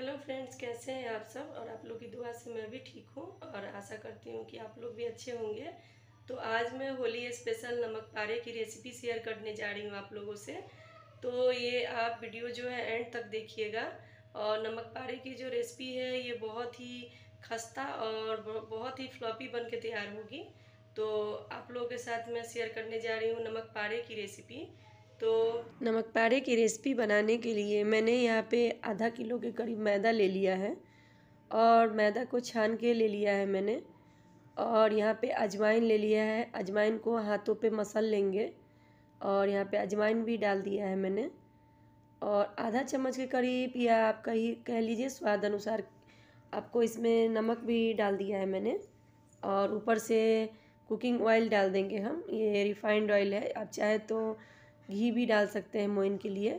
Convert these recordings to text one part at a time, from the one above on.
hello friends कैसे हैं आप सब और आप लोग की दुआ से मैं भी ठीक हूँ और आशा करती हूँ कि आप लोग भी अच्छे होंगे तो आज मैं होली स्पेशल नमक पारे की रेसिपी शेयर करने जा रही हूँ आप लोगों से तो ये आप वीडियो जो है एंड तक देखिएगा और नमक पारे की जो रेसिपी है ये बहुत ही खस्ता और बहुत ही फ्लॉपी बन के तैयार होगी तो आप लोगों के साथ मैं शेयर करने जा रही हूँ नमक पारे की रेसिपी तो नमक पारे की रेसिपी बनाने के लिए मैंने यहाँ पे आधा किलो के करीब मैदा ले लिया है और मैदा को छान के ले लिया है मैंने और यहाँ पे अजवाइन ले लिया है अजवाइन को हाथों पे मसल लेंगे और यहाँ पे अजवाइन भी डाल दिया है मैंने और आधा चम्मच के करीब या आप कहीं कह लीजिए स्वाद अनुसार आपको इसमें नमक भी डाल दिया है मैंने और ऊपर से कुकिंग ऑयल डाल देंगे हम ये रिफाइंड ऑयल है आप चाहे तो घी भी डाल सकते हैं मोइन के लिए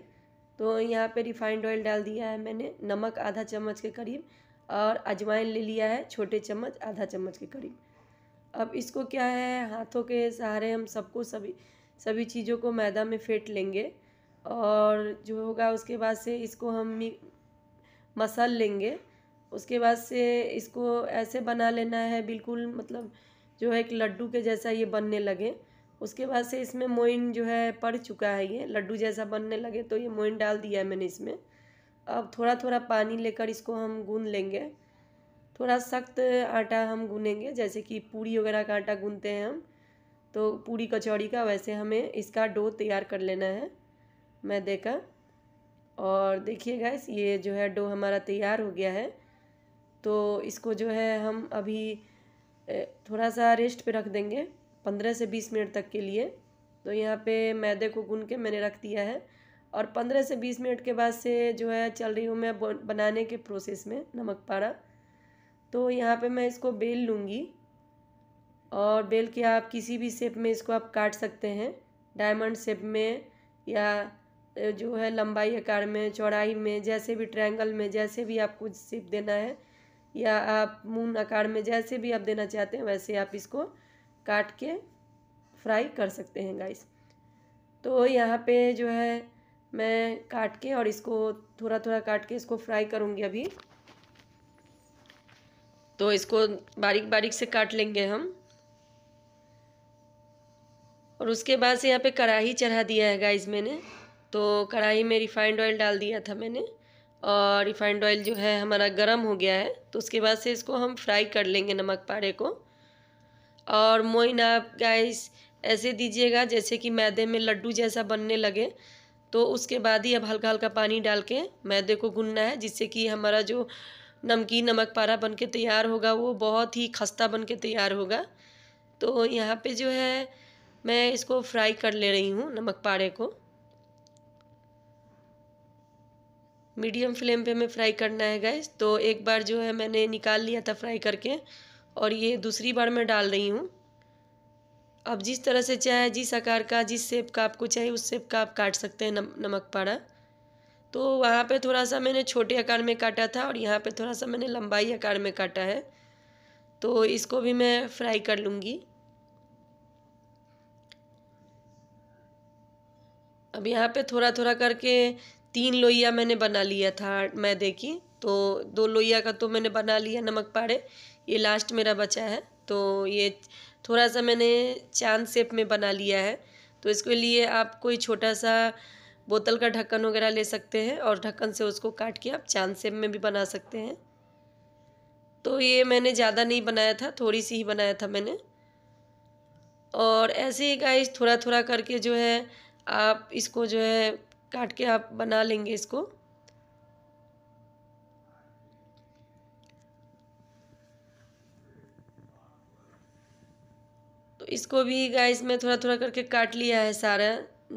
तो यहाँ पे रिफाइंड ऑयल डाल दिया है मैंने नमक आधा चम्मच के करीब और अजवाइन ले लिया है छोटे चम्मच आधा चम्मच के करीब अब इसको क्या है हाथों के सहारे हम सबको सभी सभी चीज़ों को मैदा में फेंट लेंगे और जो होगा उसके बाद से इसको हम मसल लेंगे उसके बाद से इसको ऐसे बना लेना है बिल्कुल मतलब जो है एक लड्डू के जैसा ये बनने लगे उसके बाद से इसमें मोइन जो है पड़ चुका है ये लड्डू जैसा बनने लगे तो ये मोइन डाल दिया है मैंने इसमें अब थोड़ा थोड़ा पानी लेकर इसको हम गून लेंगे थोड़ा सख्त आटा हम गूनेंगे जैसे कि पूड़ी वगैरह का आटा गूनते हैं हम तो पूड़ी कचौड़ी का वैसे हमें इसका डो तैयार कर लेना है मैदे का और देखिए गैस ये जो है डो हमारा तैयार हो गया है तो इसको जो है हम अभी थोड़ा सा रेस्ट पे रख देंगे पंद्रह से बीस मिनट तक के लिए तो यहाँ पे मैदे को गुन के मैंने रख दिया है और पंद्रह से बीस मिनट के बाद से जो है चल रही हूँ मैं बनाने के प्रोसेस में नमक पारा तो यहाँ पे मैं इसको बेल लूँगी और बेल के आप किसी भी शेप में इसको आप काट सकते हैं डायमंड शेप में या जो है लंबाई आकार में चौड़ाई में जैसे भी ट्रायंगल में जैसे भी आपको शेप देना है या आप मून आकार में जैसे भी आप देना चाहते हैं वैसे आप इसको काट के फ्राई कर सकते हैं गाइस तो यहाँ पे जो है मैं काट के और इसको थोड़ा थोड़ा काट के इसको फ्राई करूँगी अभी तो इसको बारीक बारीक से काट लेंगे हम और उसके बाद से यहाँ पे कढ़ाई चढ़ा दिया है गाइस मैंने तो कढ़ाई में रिफाइंड ऑयल डाल दिया था मैंने और रिफाइंड ऑयल जो है हमारा गर्म हो गया है तो उसके बाद से इसको हम फ्राई कर लेंगे नमक पारे को और मोइन आप गाइस ऐसे दीजिएगा जैसे कि मैदे में लड्डू जैसा बनने लगे तो उसके बाद ही अब हल्का हल्का पानी डाल के मैदे को गुनना है जिससे कि हमारा जो नमकीन नमक पारा बन के तैयार होगा वो बहुत ही खस्ता बन के तैयार होगा तो यहाँ पे जो है मैं इसको फ्राई कर ले रही हूँ नमक पारे को मीडियम फ्लेम पे हमें फ्राई करना है गैस तो एक बार जो है मैंने निकाल लिया था फ्राई करके और ये दूसरी बार मैं डाल रही हूँ अब जिस तरह से चाहे जिस आकार का जिस सेप का आपको चाहिए उस सेप का आप काट सकते हैं नम, नमक पारा तो वहाँ पे थोड़ा सा मैंने छोटे आकार में काटा था और यहाँ पे थोड़ा सा मैंने लंबाई आकार में काटा है तो इसको भी मैं फ्राई कर लूँगी अब यहाँ पे थोड़ा थोड़ा करके तीन लोइया मैंने बना लिया था मैदे की तो दो लोइया का तो मैंने बना लिया नमक पारे ये लास्ट मेरा बचा है तो ये थोड़ा सा मैंने चांद शेप में बना लिया है तो इसके लिए आप कोई छोटा सा बोतल का ढक्कन वगैरह ले सकते हैं और ढक्कन से उसको काट के आप चांद शेप में भी बना सकते हैं तो ये मैंने ज़्यादा नहीं बनाया था थोड़ी सी ही बनाया था मैंने और ऐसे ही गाइस थोड़ा थोड़ा करके जो है आप इसको जो है काट के आप बना लेंगे इसको इसको भी गाइस मैं थोड़ा थोड़ा करके काट लिया है सारा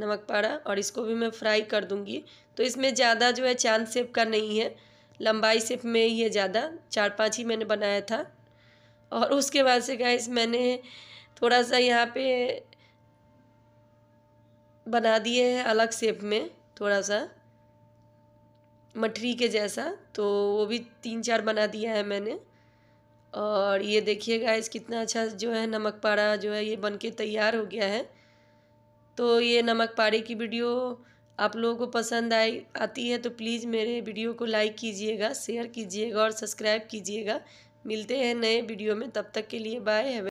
नमक पारा और इसको भी मैं फ्राई कर दूंगी तो इसमें ज़्यादा जो है चांद सेप का नहीं है लंबाई सेप में ही है ज़्यादा चार पाँच ही मैंने बनाया था और उसके बाद से गाइस मैंने थोड़ा सा यहाँ पे बना दिए हैं अलग सेप में थोड़ा सा मठरी के जैसा तो वो भी तीन चार बना दिया है मैंने और ये देखिए गाइस कितना अच्छा जो है नमक पारा जो है ये बन के तैयार हो गया है तो ये नमक पारे की वीडियो आप लोगों को पसंद आई आती है तो प्लीज़ मेरे वीडियो को लाइक कीजिएगा शेयर कीजिएगा और सब्सक्राइब कीजिएगा मिलते हैं नए वीडियो में तब तक के लिए बाय है